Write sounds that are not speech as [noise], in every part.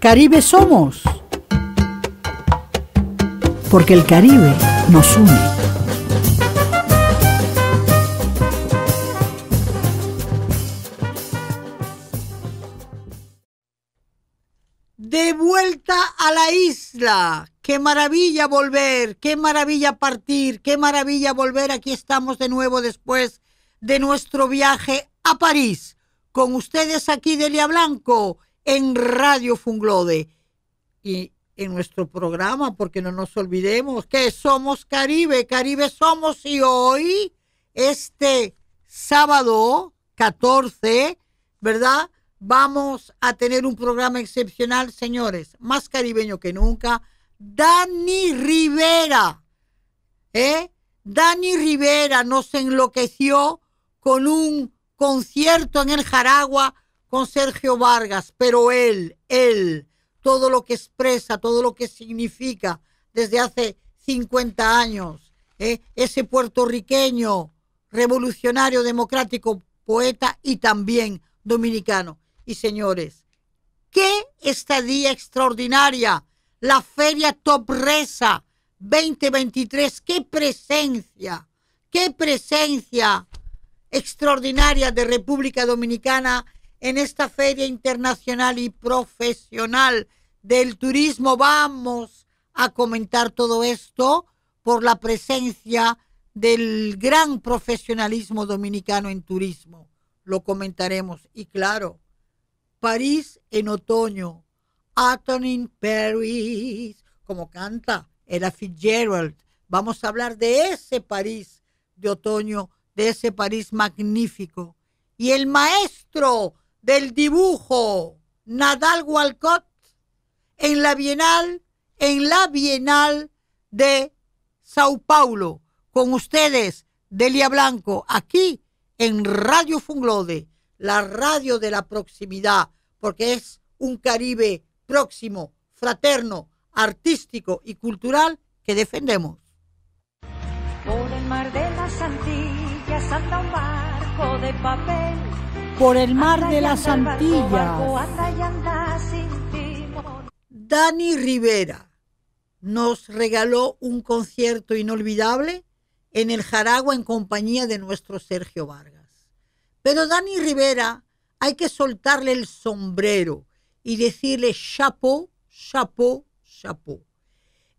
Caribe somos, porque el Caribe nos une. Qué maravilla volver, qué maravilla partir, qué maravilla volver. Aquí estamos de nuevo después de nuestro viaje a París. Con ustedes aquí Delia Blanco en Radio Funglode y en nuestro programa, porque no nos olvidemos que somos Caribe, Caribe somos y hoy, este sábado 14, ¿verdad? Vamos a tener un programa excepcional, señores, más caribeño que nunca. Dani Rivera, ¿eh? Dani Rivera nos enloqueció con un concierto en el Jaragua con Sergio Vargas, pero él, él, todo lo que expresa, todo lo que significa desde hace 50 años, ¿eh? ese puertorriqueño revolucionario, democrático, poeta y también dominicano y señores, qué estadía extraordinaria, la Feria Top Reza 2023, qué presencia, qué presencia extraordinaria de República Dominicana en esta feria internacional y profesional del turismo. Vamos a comentar todo esto por la presencia del gran profesionalismo dominicano en turismo. Lo comentaremos y claro, París en otoño, Autumn in Paris, como canta era Fitzgerald. Vamos a hablar de ese París de otoño, de ese París magnífico. Y el maestro del dibujo, Nadal Walcott, en la Bienal, en la Bienal de Sao Paulo, con ustedes, Delia Blanco, aquí en Radio Funglode, la radio de la proximidad porque es un Caribe próximo, fraterno, artístico y cultural que defendemos. Por el mar de las Antillas anda un barco de papel. Por el mar de las Antillas. Dani Rivera nos regaló un concierto inolvidable en el Jaragua en compañía de nuestro Sergio Vargas. Pero Dani Rivera hay que soltarle el sombrero y decirle chapo, chapo, chapo.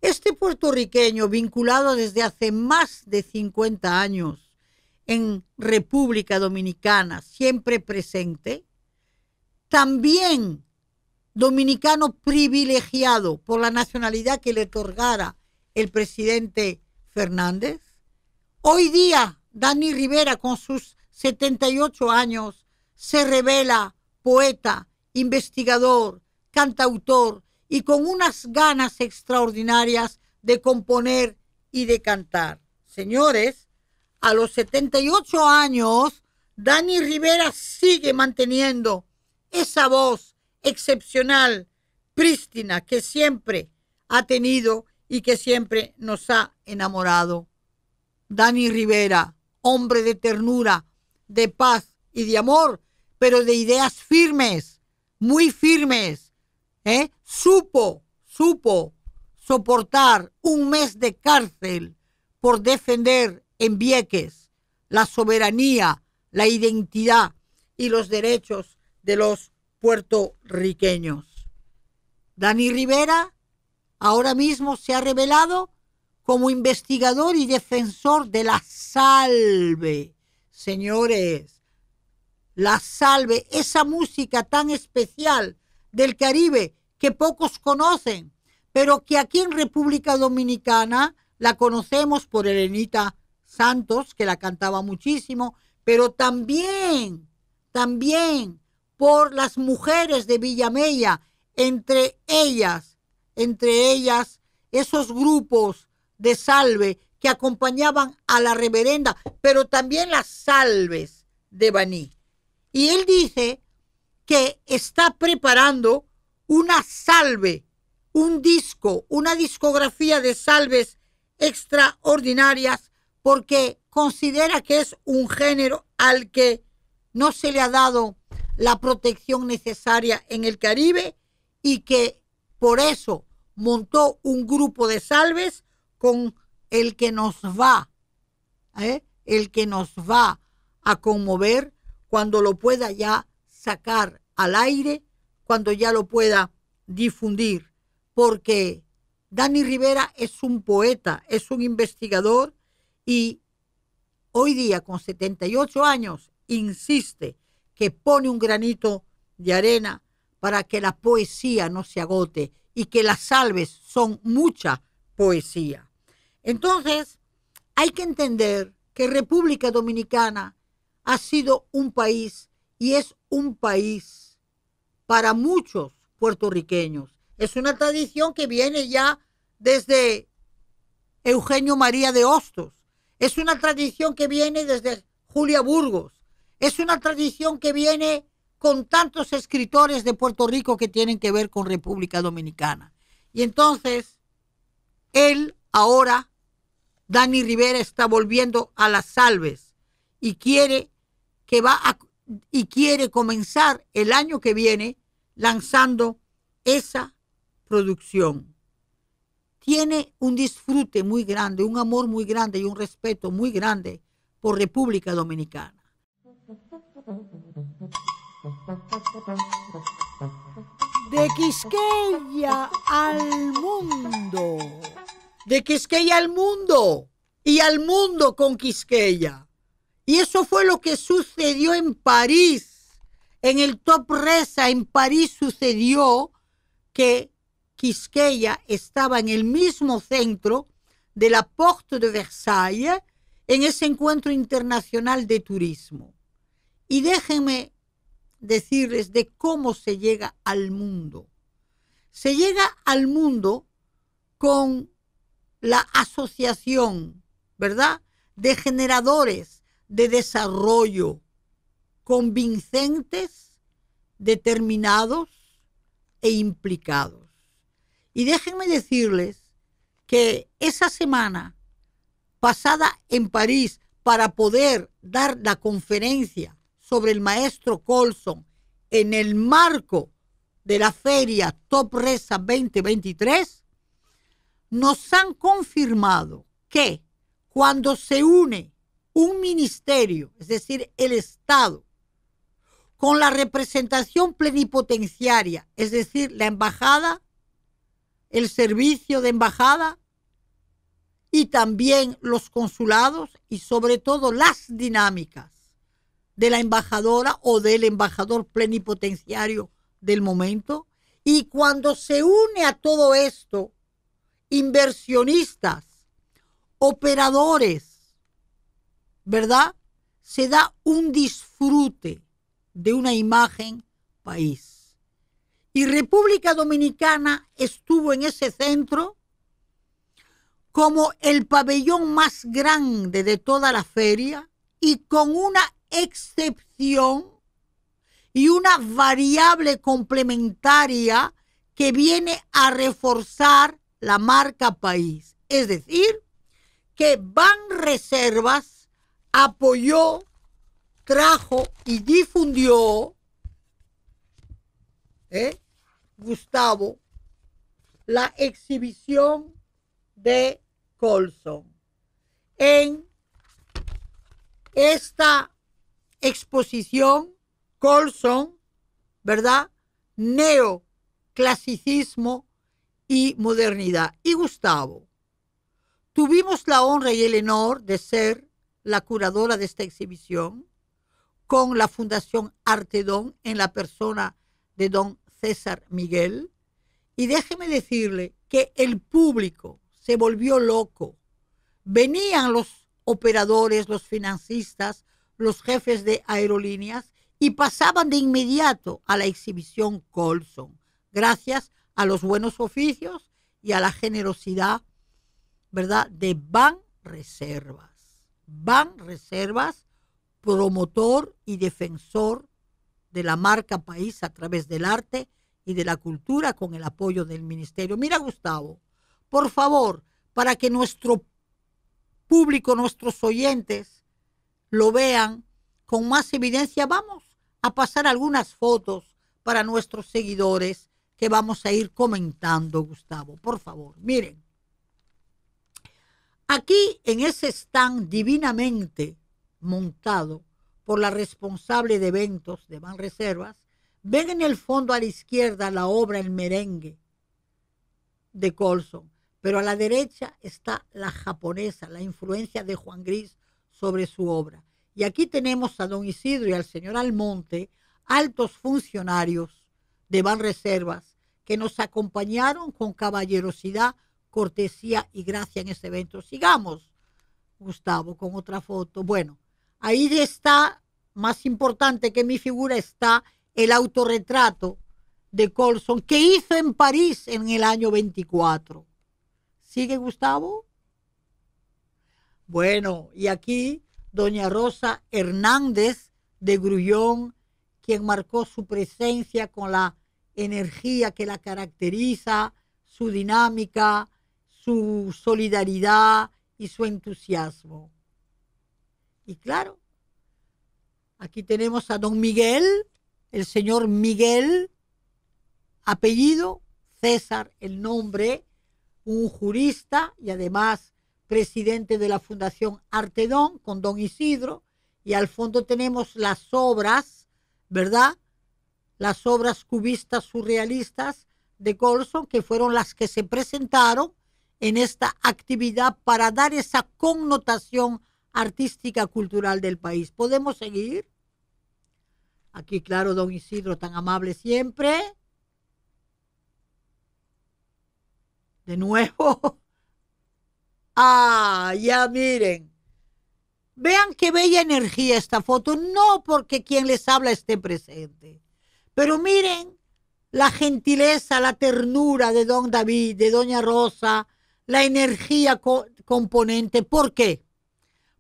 Este puertorriqueño, vinculado desde hace más de 50 años en República Dominicana, siempre presente, también dominicano privilegiado por la nacionalidad que le otorgara el presidente Fernández. Hoy día, Dani Rivera, con sus 78 años, se revela poeta, investigador, cantautor y con unas ganas extraordinarias de componer y de cantar. Señores, a los 78 años, Dani Rivera sigue manteniendo esa voz excepcional, prístina, que siempre ha tenido y que siempre nos ha enamorado. Dani Rivera, hombre de ternura, de paz y de amor, pero de ideas firmes, muy firmes. ¿eh? Supo, supo soportar un mes de cárcel por defender en Vieques la soberanía, la identidad y los derechos de los puertorriqueños. Dani Rivera ahora mismo se ha revelado como investigador y defensor de la salve, señores la salve, esa música tan especial del Caribe que pocos conocen, pero que aquí en República Dominicana la conocemos por Elenita Santos, que la cantaba muchísimo, pero también, también por las mujeres de Villamella, entre ellas, entre ellas esos grupos de salve que acompañaban a la reverenda, pero también las salves de Baní. Y él dice que está preparando una salve, un disco, una discografía de salves extraordinarias porque considera que es un género al que no se le ha dado la protección necesaria en el Caribe y que por eso montó un grupo de salves con el que nos va, ¿eh? el que nos va a conmover cuando lo pueda ya sacar al aire, cuando ya lo pueda difundir, porque Dani Rivera es un poeta, es un investigador y hoy día con 78 años insiste que pone un granito de arena para que la poesía no se agote y que las salves son mucha poesía. Entonces, hay que entender que República Dominicana ha sido un país y es un país para muchos puertorriqueños. Es una tradición que viene ya desde Eugenio María de Hostos. Es una tradición que viene desde Julia Burgos. Es una tradición que viene con tantos escritores de Puerto Rico que tienen que ver con República Dominicana. Y entonces, él ahora, Dani Rivera, está volviendo a las salves y quiere que va a, y quiere comenzar el año que viene lanzando esa producción. Tiene un disfrute muy grande, un amor muy grande y un respeto muy grande por República Dominicana. De Quisqueya al mundo. De Quisqueya al mundo. Y al mundo con Quisqueya. Y eso fue lo que sucedió en París. En el Top Reza, en París sucedió que Quisqueya estaba en el mismo centro de la Porte de Versailles en ese encuentro internacional de turismo. Y déjenme decirles de cómo se llega al mundo. Se llega al mundo con la asociación, ¿verdad?, de generadores de desarrollo convincentes, determinados e implicados. Y déjenme decirles que esa semana pasada en París para poder dar la conferencia sobre el maestro Colson en el marco de la feria Top Reza 2023, nos han confirmado que cuando se une un ministerio, es decir, el Estado, con la representación plenipotenciaria, es decir, la embajada, el servicio de embajada y también los consulados y sobre todo las dinámicas de la embajadora o del embajador plenipotenciario del momento. Y cuando se une a todo esto, inversionistas, operadores, ¿verdad? Se da un disfrute de una imagen país. Y República Dominicana estuvo en ese centro como el pabellón más grande de toda la feria y con una excepción y una variable complementaria que viene a reforzar la marca país. Es decir, que van reservas apoyó, trajo y difundió ¿eh? Gustavo la exhibición de Colson en esta exposición Colson, ¿verdad? Neoclasicismo y modernidad. Y Gustavo, tuvimos la honra y el honor de ser la curadora de esta exhibición, con la Fundación Artedón en la persona de don César Miguel. Y déjeme decirle que el público se volvió loco. Venían los operadores, los financistas, los jefes de aerolíneas y pasaban de inmediato a la exhibición Colson, gracias a los buenos oficios y a la generosidad, ¿verdad?, de Van Reserva. Van Reservas, promotor y defensor de la marca país a través del arte y de la cultura con el apoyo del ministerio. Mira, Gustavo, por favor, para que nuestro público, nuestros oyentes, lo vean con más evidencia, vamos a pasar algunas fotos para nuestros seguidores que vamos a ir comentando, Gustavo. Por favor, miren. Aquí, en ese stand divinamente montado por la responsable de eventos de Reservas, ven en el fondo a la izquierda la obra El merengue de Colson, pero a la derecha está la japonesa, la influencia de Juan Gris sobre su obra. Y aquí tenemos a don Isidro y al señor Almonte, altos funcionarios de Reservas que nos acompañaron con caballerosidad cortesía y gracia en ese evento. Sigamos, Gustavo, con otra foto. Bueno, ahí está, más importante que mi figura, está el autorretrato de Colson que hizo en París en el año 24. ¿Sigue Gustavo? Bueno, y aquí doña Rosa Hernández de Grullón, quien marcó su presencia con la energía que la caracteriza, su dinámica, su solidaridad y su entusiasmo. Y claro, aquí tenemos a don Miguel, el señor Miguel, apellido César, el nombre, un jurista y además presidente de la Fundación Artedón con don Isidro. Y al fondo tenemos las obras, ¿verdad? Las obras cubistas surrealistas de Colson, que fueron las que se presentaron en esta actividad para dar esa connotación artística cultural del país. ¿Podemos seguir? Aquí, claro, don Isidro, tan amable siempre. De nuevo. [laughs] Ah, ya miren. Vean qué bella energía esta foto, no porque quien les habla esté presente, pero miren la gentileza, la ternura de don David, de doña Rosa, la energía componente. ¿Por qué?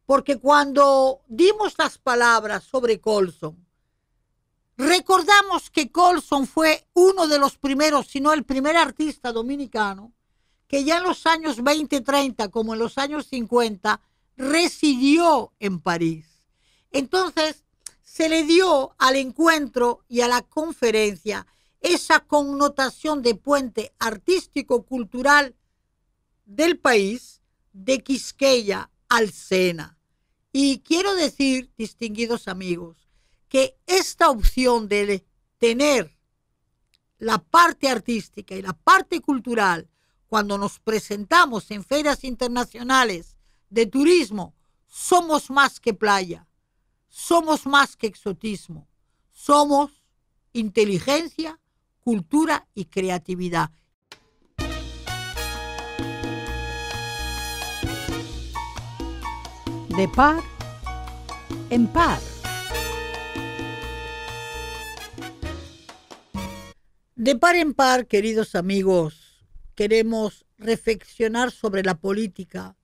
Porque cuando dimos las palabras sobre Colson, recordamos que Colson fue uno de los primeros, si no el primer artista dominicano, que ya en los años 20, 30, como en los años 50, residió en París. Entonces, se le dio al encuentro y a la conferencia esa connotación de puente artístico, cultural del país de Quisqueya al Sena. Y quiero decir, distinguidos amigos, que esta opción de tener la parte artística y la parte cultural cuando nos presentamos en ferias internacionales de turismo, somos más que playa, somos más que exotismo, somos inteligencia, cultura y creatividad. de par en par. De par en par, queridos amigos, queremos reflexionar sobre la política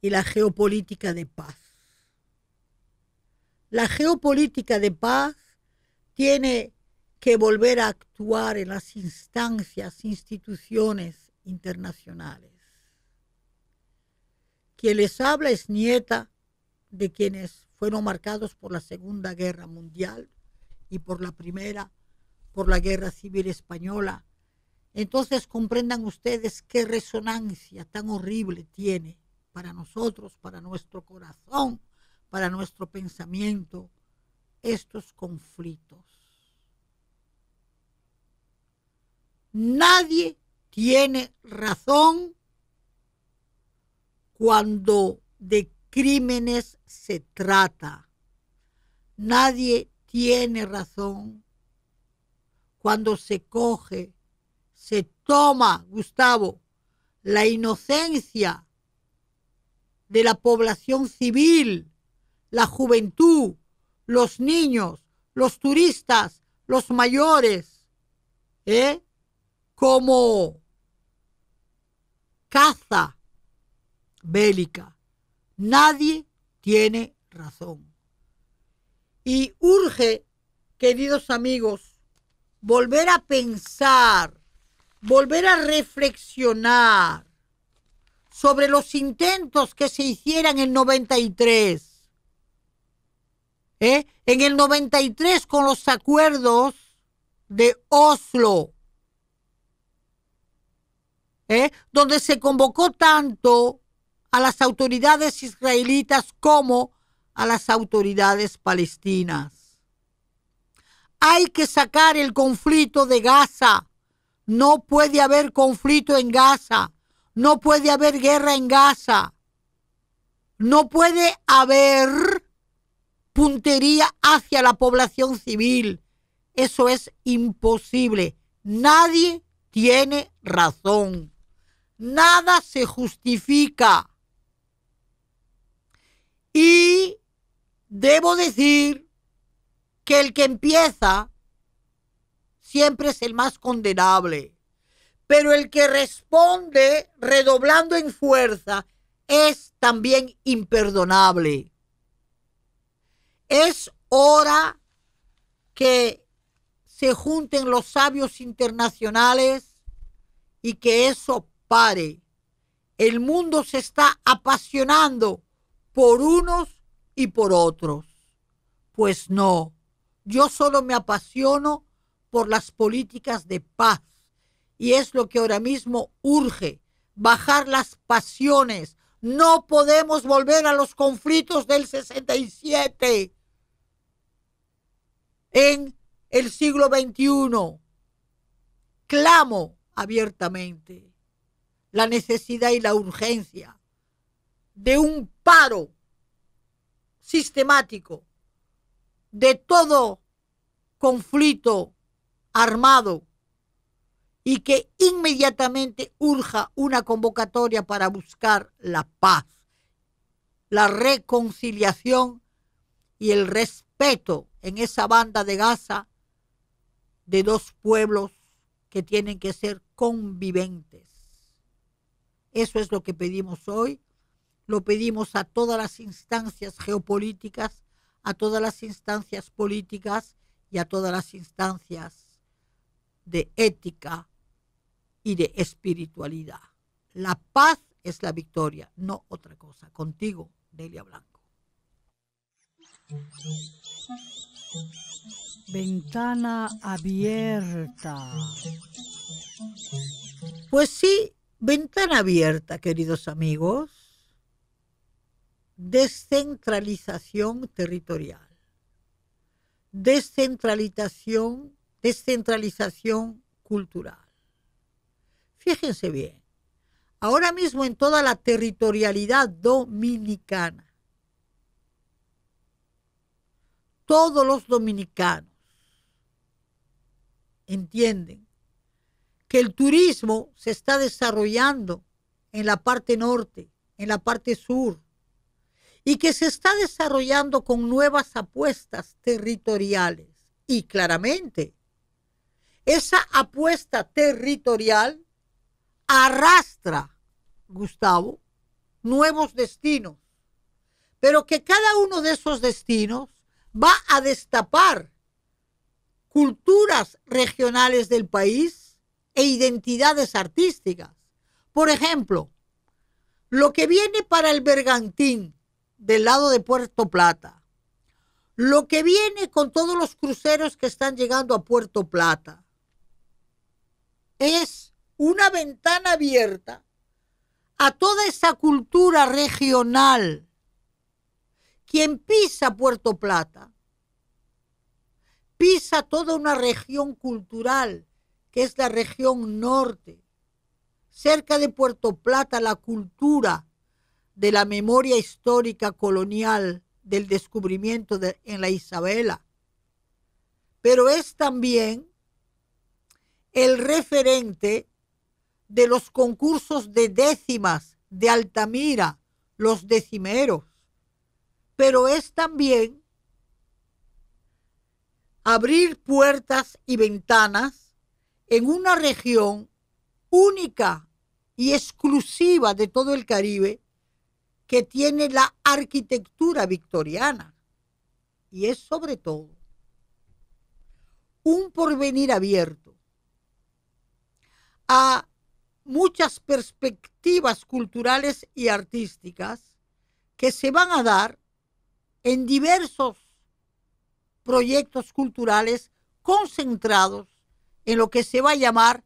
y la geopolítica de paz. La geopolítica de paz tiene que volver a actuar en las instancias, instituciones internacionales. Quien les habla es nieta de quienes fueron marcados por la Segunda Guerra Mundial y por la Primera, por la Guerra Civil Española. Entonces comprendan ustedes qué resonancia tan horrible tiene para nosotros, para nuestro corazón, para nuestro pensamiento, estos conflictos. Nadie tiene razón cuando de crímenes se trata. Nadie tiene razón. Cuando se coge, se toma, Gustavo, la inocencia de la población civil, la juventud, los niños, los turistas, los mayores, ¿eh? como caza bélica. Nadie tiene razón. Y urge, queridos amigos, volver a pensar, volver a reflexionar sobre los intentos que se hicieran en 93. ¿eh? En el 93 con los acuerdos de Oslo, ¿eh? donde se convocó tanto a las autoridades israelitas como a las autoridades palestinas. Hay que sacar el conflicto de Gaza. No puede haber conflicto en Gaza. No puede haber guerra en Gaza. No puede haber puntería hacia la población civil. Eso es imposible. Nadie tiene razón. Nada se justifica. Y debo decir que el que empieza siempre es el más condenable, pero el que responde redoblando en fuerza es también imperdonable. Es hora que se junten los sabios internacionales y que eso pare. El mundo se está apasionando por unos y por otros. Pues no, yo solo me apasiono por las políticas de paz y es lo que ahora mismo urge, bajar las pasiones. No podemos volver a los conflictos del 67 en el siglo XXI. Clamo abiertamente la necesidad y la urgencia de un paro sistemático de todo conflicto armado y que inmediatamente urja una convocatoria para buscar la paz, la reconciliación y el respeto en esa banda de Gaza de dos pueblos que tienen que ser conviventes. Eso es lo que pedimos hoy lo pedimos a todas las instancias geopolíticas, a todas las instancias políticas y a todas las instancias de ética y de espiritualidad. La paz es la victoria, no otra cosa. Contigo, Delia Blanco. Ventana abierta. Pues sí, ventana abierta, queridos amigos descentralización territorial, descentralización, descentralización cultural. Fíjense bien, ahora mismo en toda la territorialidad dominicana, todos los dominicanos entienden que el turismo se está desarrollando en la parte norte, en la parte sur, y que se está desarrollando con nuevas apuestas territoriales. Y claramente, esa apuesta territorial arrastra, Gustavo, nuevos destinos, pero que cada uno de esos destinos va a destapar culturas regionales del país e identidades artísticas. Por ejemplo, lo que viene para el bergantín del lado de Puerto Plata. Lo que viene con todos los cruceros que están llegando a Puerto Plata es una ventana abierta a toda esa cultura regional. Quien pisa Puerto Plata pisa toda una región cultural, que es la región norte. Cerca de Puerto Plata la cultura de la memoria histórica colonial del descubrimiento en la Isabela, pero es también el referente de los concursos de décimas de Altamira, los decimeros, pero es también abrir puertas y ventanas en una región única y exclusiva de todo el Caribe que tiene la arquitectura victoriana. Y es sobre todo un porvenir abierto a muchas perspectivas culturales y artísticas que se van a dar en diversos proyectos culturales concentrados en lo que se va a llamar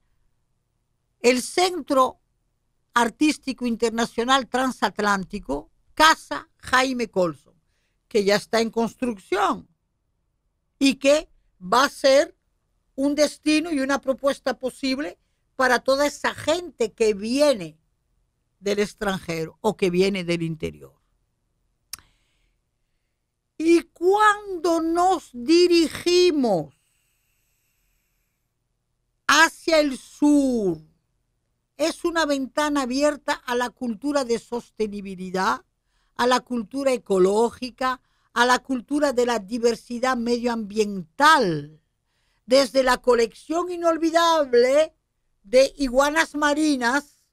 el centro Artístico Internacional Transatlántico, Casa Jaime Colson, que ya está en construcción y que va a ser un destino y una propuesta posible para toda esa gente que viene del extranjero o que viene del interior. Y cuando nos dirigimos hacia el sur, es una ventana abierta a la cultura de sostenibilidad, a la cultura ecológica, a la cultura de la diversidad medioambiental, desde la colección inolvidable de iguanas marinas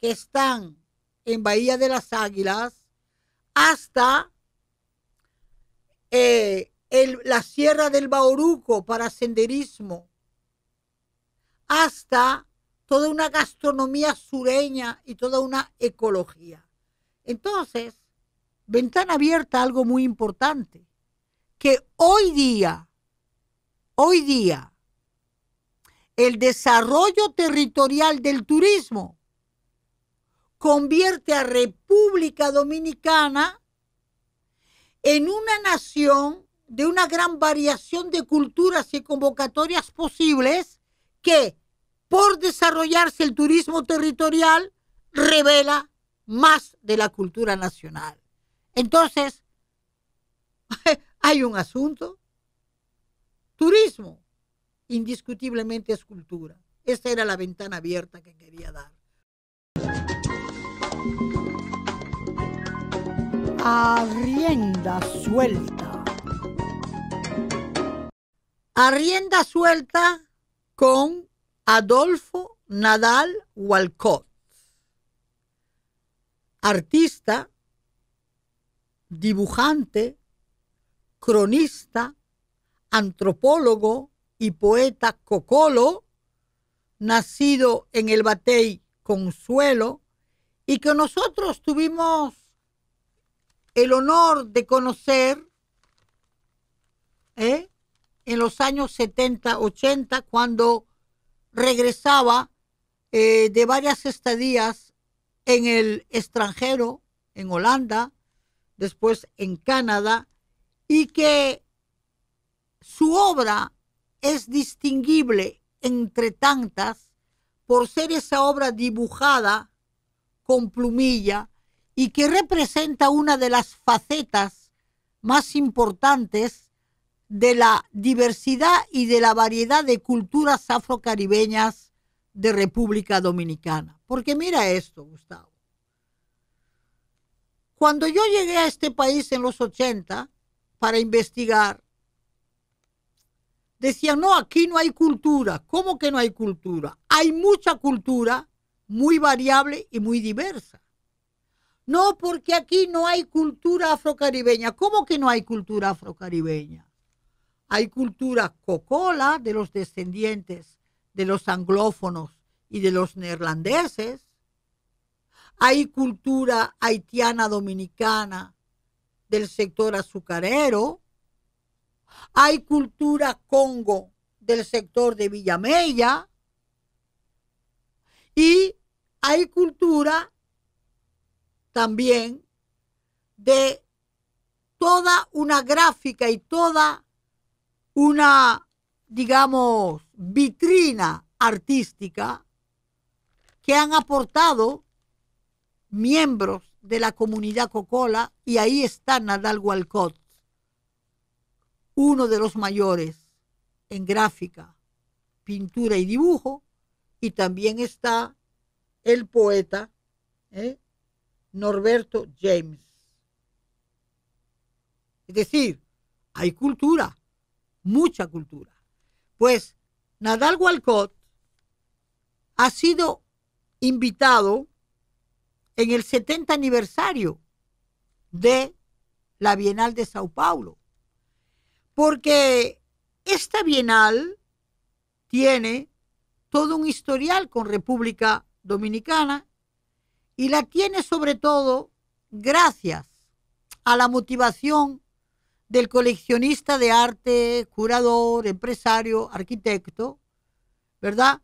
que están en Bahía de las Águilas hasta eh, la Sierra del Bauruco para senderismo, hasta toda una gastronomía sureña y toda una ecología. Entonces, ventana abierta, algo muy importante, que hoy día, hoy día, el desarrollo territorial del turismo convierte a República Dominicana en una nación de una gran variación de culturas y convocatorias posibles que por desarrollarse el turismo territorial revela más de la cultura nacional. Entonces, [laughs] hay un asunto. Turismo indiscutiblemente es cultura. Esa era la ventana abierta que quería dar. A rienda suelta. A rienda suelta con Adolfo Nadal Walcott, artista, dibujante, cronista, antropólogo y poeta cocolo, nacido en el Batey Consuelo, y que nosotros tuvimos el honor de conocer ¿eh? en los años 70, 80, cuando regresaba eh, de varias estadías en el extranjero, en Holanda, después en Canadá, y que su obra es distinguible entre tantas por ser esa obra dibujada con plumilla y que representa una de las facetas más importantes de la diversidad y de la variedad de culturas afrocaribeñas de República Dominicana. Porque mira esto, Gustavo. Cuando yo llegué a este país en los 80 para investigar, decían, no, aquí no hay cultura. ¿Cómo que no hay cultura? Hay mucha cultura, muy variable y muy diversa. No, porque aquí no hay cultura afrocaribeña. ¿Cómo que no hay cultura afrocaribeña? Hay cultura cocola de los descendientes de los anglófonos y de los neerlandeses. Hay cultura haitiana dominicana del sector azucarero. Hay cultura congo del sector de Villamella. Y hay cultura también de toda una gráfica y toda una, digamos, vitrina artística que han aportado miembros de la comunidad Cocola y ahí está Nadal Walcott, uno de los mayores en gráfica, pintura y dibujo, y también está el poeta ¿eh? Norberto James. Es decir, hay cultura, mucha cultura. Pues Nadal Walcott ha sido invitado en el 70 aniversario de la Bienal de Sao Paulo, porque esta Bienal tiene todo un historial con República Dominicana y la tiene sobre todo gracias a la motivación del coleccionista de arte, curador, empresario, arquitecto, ¿verdad?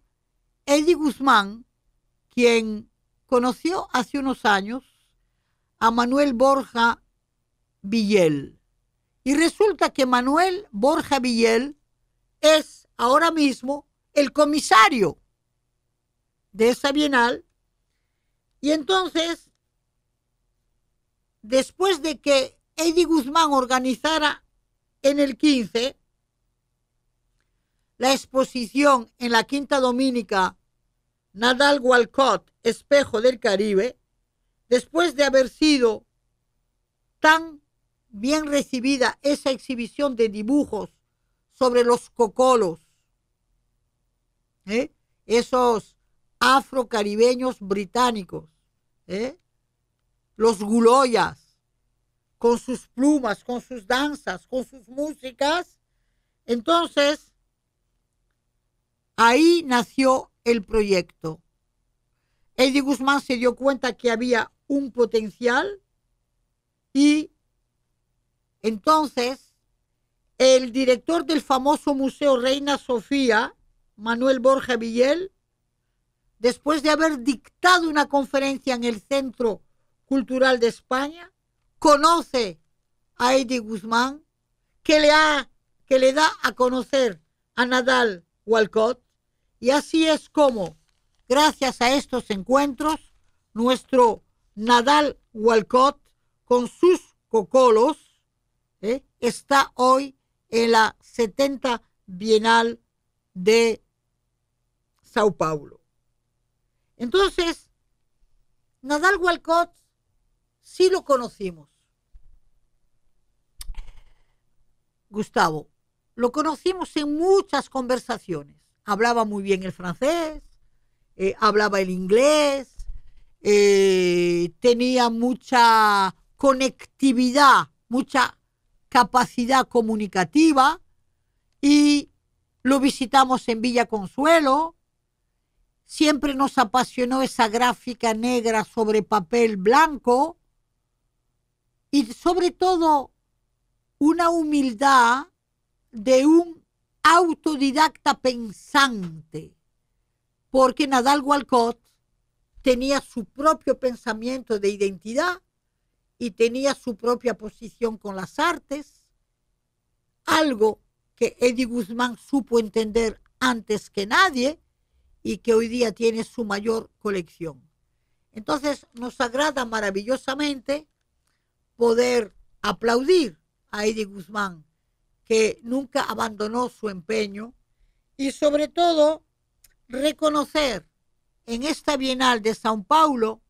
Eddie Guzmán, quien conoció hace unos años a Manuel Borja Villel. Y resulta que Manuel Borja Villel es ahora mismo el comisario de esa bienal. Y entonces, después de que Eddie Guzmán organizara en el 15 la exposición en la Quinta Dominica Nadal Walcott, Espejo del Caribe, después de haber sido tan bien recibida esa exhibición de dibujos sobre los cocolos, ¿eh? esos afrocaribeños británicos, ¿eh? los guloyas, con sus plumas, con sus danzas, con sus músicas. Entonces, ahí nació el proyecto. Eddie Guzmán se dio cuenta que había un potencial y entonces el director del famoso Museo Reina Sofía, Manuel Borja Villel, después de haber dictado una conferencia en el Centro Cultural de España, conoce a Eddie Guzmán, que le, ha, que le da a conocer a Nadal Walcott. Y así es como, gracias a estos encuentros, nuestro Nadal Walcott, con sus cocolos, ¿eh? está hoy en la 70 Bienal de Sao Paulo. Entonces, Nadal Walcott sí lo conocimos. Gustavo. Lo conocimos en muchas conversaciones. Hablaba muy bien el francés, eh, hablaba el inglés, eh, tenía mucha conectividad, mucha capacidad comunicativa y lo visitamos en Villa Consuelo. Siempre nos apasionó esa gráfica negra sobre papel blanco y sobre todo una humildad de un autodidacta pensante, porque Nadal Walcott tenía su propio pensamiento de identidad y tenía su propia posición con las artes, algo que Eddie Guzmán supo entender antes que nadie y que hoy día tiene su mayor colección. Entonces nos agrada maravillosamente poder aplaudir Eddie Guzmán, que nunca abandonó su empeño, y sobre todo reconocer en esta Bienal de Sao Paulo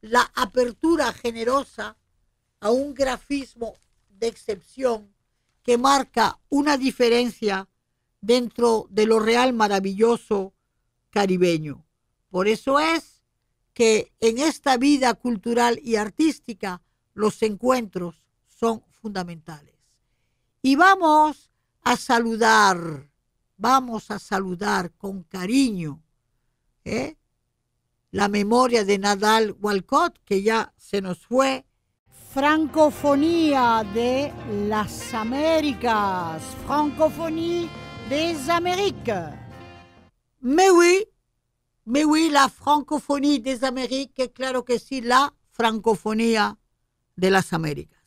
la apertura generosa a un grafismo de excepción que marca una diferencia dentro de lo real maravilloso caribeño. Por eso es que en esta vida cultural y artística los encuentros son fundamentales. Y vamos a saludar, vamos a saludar con cariño ¿eh? la memoria de Nadal Walcott, que ya se nos fue. Francofonía de las Américas, Francophonie des Amériques. Mais oui, mais oui, la francophonie des Amériques, claro que sí, la francofonía de las Américas.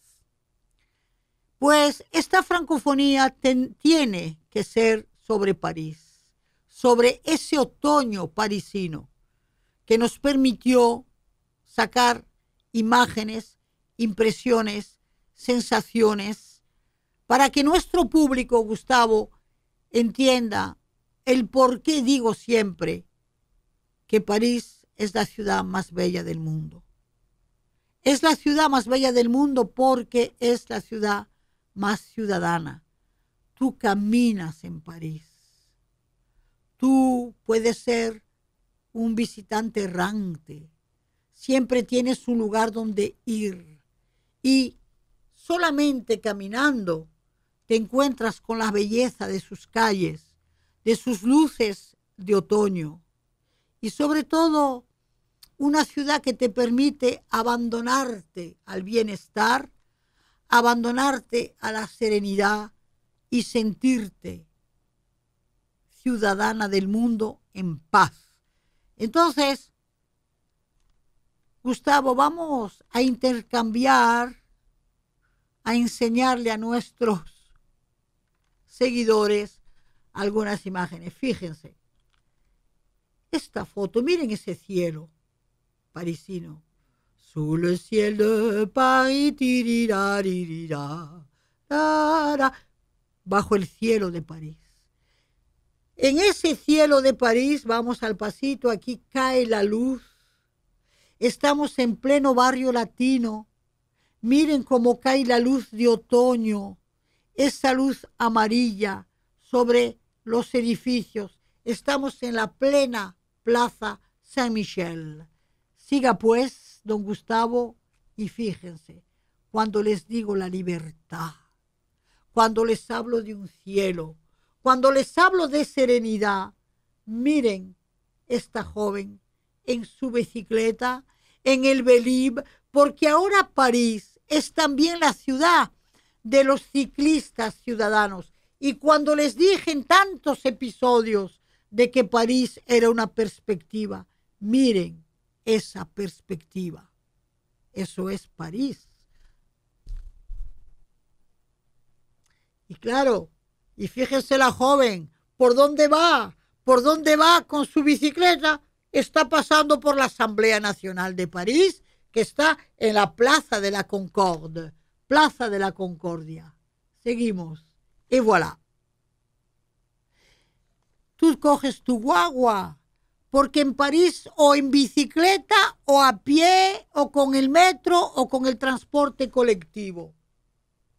Pues esta francofonía tiene que ser sobre París, sobre ese otoño parisino que nos permitió sacar imágenes, impresiones, sensaciones, para que nuestro público, Gustavo, entienda el por qué digo siempre que París es la ciudad más bella del mundo. Es la ciudad más bella del mundo porque es la ciudad más ciudadana. Tú caminas en París. Tú puedes ser un visitante errante. Siempre tienes un lugar donde ir. Y solamente caminando te encuentras con la belleza de sus calles, de sus luces de otoño y sobre todo una ciudad que te permite abandonarte al bienestar abandonarte a la serenidad y sentirte ciudadana del mundo en paz. Entonces, Gustavo, vamos a intercambiar, a enseñarle a nuestros seguidores algunas imágenes. Fíjense, esta foto, miren ese cielo parisino sous ciel de bajo el cielo de París. En ese cielo de París, vamos al pasito, aquí cae la luz. Estamos en pleno barrio latino. Miren cómo cae la luz de otoño, esa luz amarilla sobre los edificios. Estamos en la plena plaza Saint-Michel. Siga pues don Gustavo, y fíjense, cuando les digo la libertad, cuando les hablo de un cielo, cuando les hablo de serenidad, miren esta joven en su bicicleta, en el Belib, porque ahora París es también la ciudad de los ciclistas ciudadanos. Y cuando les dije en tantos episodios de que París era una perspectiva, miren esa perspectiva. Eso es París. Y claro, y fíjense la joven, ¿por dónde va? ¿Por dónde va con su bicicleta? Está pasando por la Asamblea Nacional de París, que está en la Plaza de la Concorde. Plaza de la Concordia. Seguimos. Y voilà. Tú coges tu guagua porque en París o en bicicleta o a pie o con el metro o con el transporte colectivo.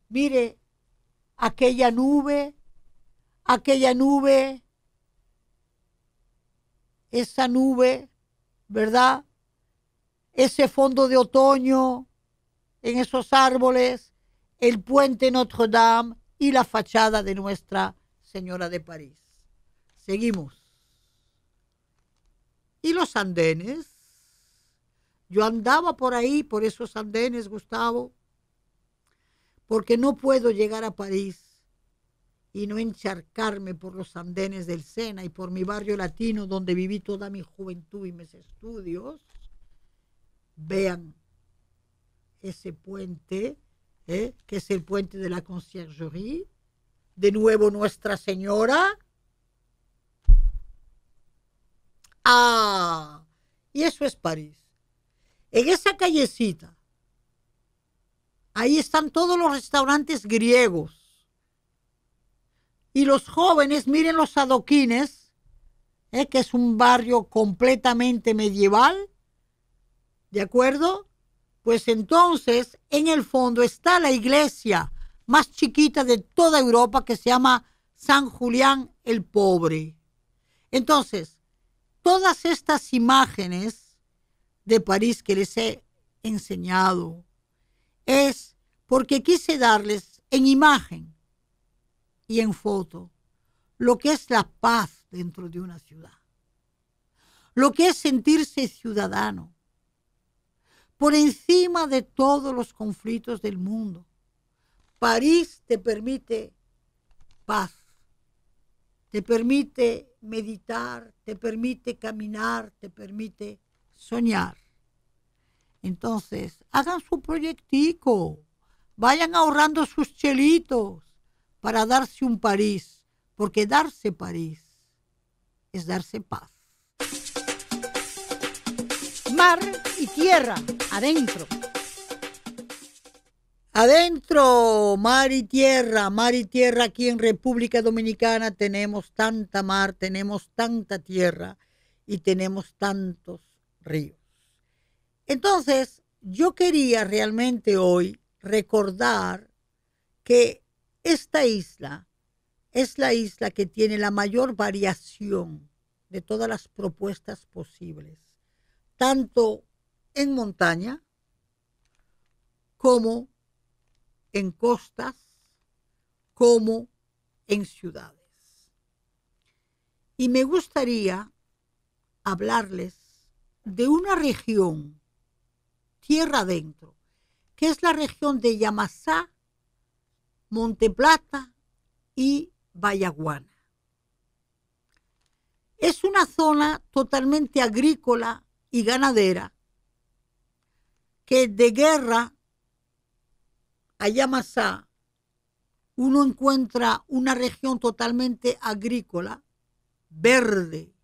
Mire, aquella nube, aquella nube, esa nube, ¿verdad? Ese fondo de otoño en esos árboles, el puente Notre Dame y la fachada de Nuestra Señora de París. Seguimos. Y los andenes. Yo andaba por ahí, por esos andenes, Gustavo, porque no puedo llegar a París y no encharcarme por los andenes del Sena y por mi barrio latino donde viví toda mi juventud y mis estudios. Vean ese puente, ¿eh? que es el puente de la conciergerie. De nuevo Nuestra Señora Ah, y eso es París. En esa callecita, ahí están todos los restaurantes griegos. Y los jóvenes, miren los adoquines, eh, que es un barrio completamente medieval, ¿de acuerdo? Pues entonces, en el fondo está la iglesia más chiquita de toda Europa que se llama San Julián el Pobre. Entonces, todas estas imágenes de París que les he enseñado es porque quise darles en imagen y en foto lo que es la paz dentro de una ciudad, lo que es sentirse ciudadano, por encima de todos los conflictos del mundo. París te permite paz, te permite meditar, te permite caminar, te permite soñar. Entonces, hagan su proyectico, vayan ahorrando sus chelitos para darse un París, porque darse París es darse paz. Mar y tierra adentro. Adentro, mar y tierra, mar y tierra, aquí en República Dominicana tenemos tanta mar, tenemos tanta tierra y tenemos tantos ríos. Entonces, yo quería realmente hoy recordar que esta isla es la isla que tiene la mayor variación de todas las propuestas posibles, tanto en montaña como en costas como en ciudades. Y me gustaría hablarles de una región, tierra adentro, que es la región de Yamasá, Monteplata y Vallaguana. Es una zona totalmente agrícola y ganadera que de guerra a uno encuentra una región totalmente agrícola, verde,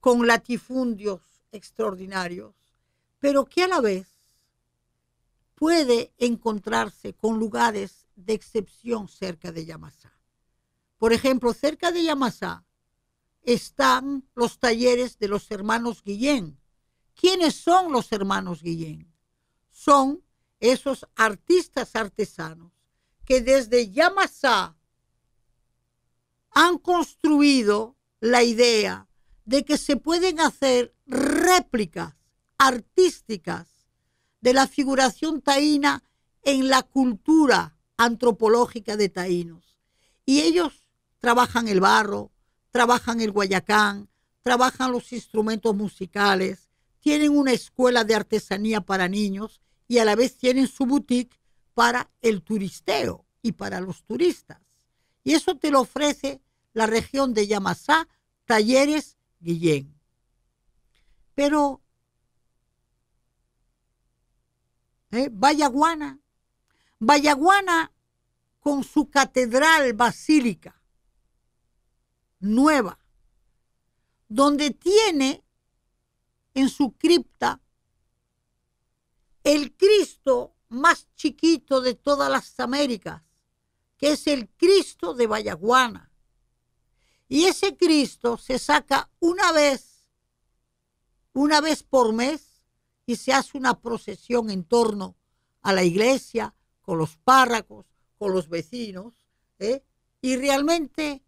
con latifundios extraordinarios, pero que a la vez puede encontrarse con lugares de excepción cerca de Yamasá. Por ejemplo, cerca de Yamasá están los talleres de los hermanos Guillén. ¿Quiénes son los hermanos Guillén? Son esos artistas artesanos que desde Yamasá han construido la idea de que se pueden hacer réplicas artísticas de la figuración taína en la cultura antropológica de taínos. Y ellos trabajan el barro, trabajan el guayacán, trabajan los instrumentos musicales, tienen una escuela de artesanía para niños y a la vez tienen su boutique para el turisteo y para los turistas. Y eso te lo ofrece la región de Yamasá, Talleres Guillén. Pero ¿eh? Vallaguana, Vallaguana con su catedral basílica nueva, donde tiene en su cripta el Cristo más chiquito de todas las Américas, que es el Cristo de Bayaguana. Y ese Cristo se saca una vez, una vez por mes, y se hace una procesión en torno a la iglesia, con los párracos, con los vecinos, ¿eh? y realmente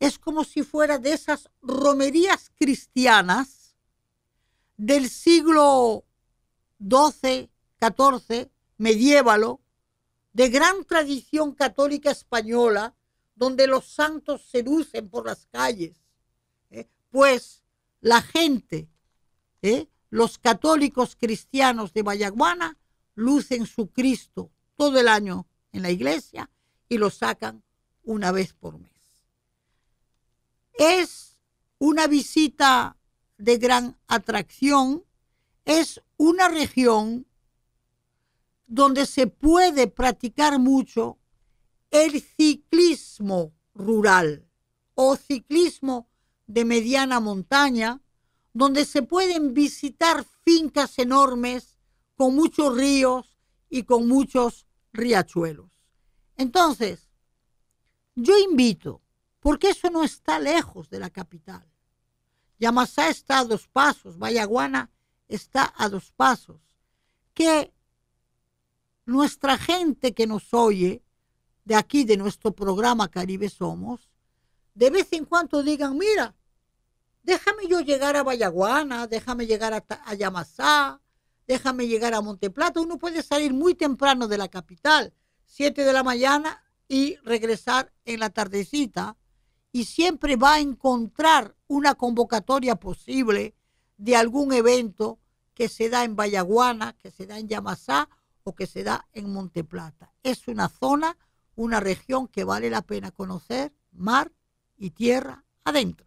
es como si fuera de esas romerías cristianas del siglo 12, 14, medievalo, de gran tradición católica española, donde los santos se lucen por las calles. ¿eh? Pues la gente, ¿eh? los católicos cristianos de Vallaguana, lucen su Cristo todo el año en la iglesia y lo sacan una vez por mes. Es una visita de gran atracción es una región donde se puede practicar mucho el ciclismo rural o ciclismo de mediana montaña, donde se pueden visitar fincas enormes con muchos ríos y con muchos riachuelos. Entonces, yo invito, porque eso no está lejos de la capital. Yamasá está a dos pasos, Vallaguana está a dos pasos, que nuestra gente que nos oye de aquí, de nuestro programa Caribe Somos, de vez en cuando digan, mira, déjame yo llegar a Vallaguana, déjame llegar a, a Yamasá, déjame llegar a Monteplata. Uno puede salir muy temprano de la capital, 7 de la mañana, y regresar en la tardecita, y siempre va a encontrar una convocatoria posible de algún evento que se da en Vallaguana, que se da en Yamasá o que se da en Monteplata. Es una zona, una región que vale la pena conocer, mar y tierra adentro.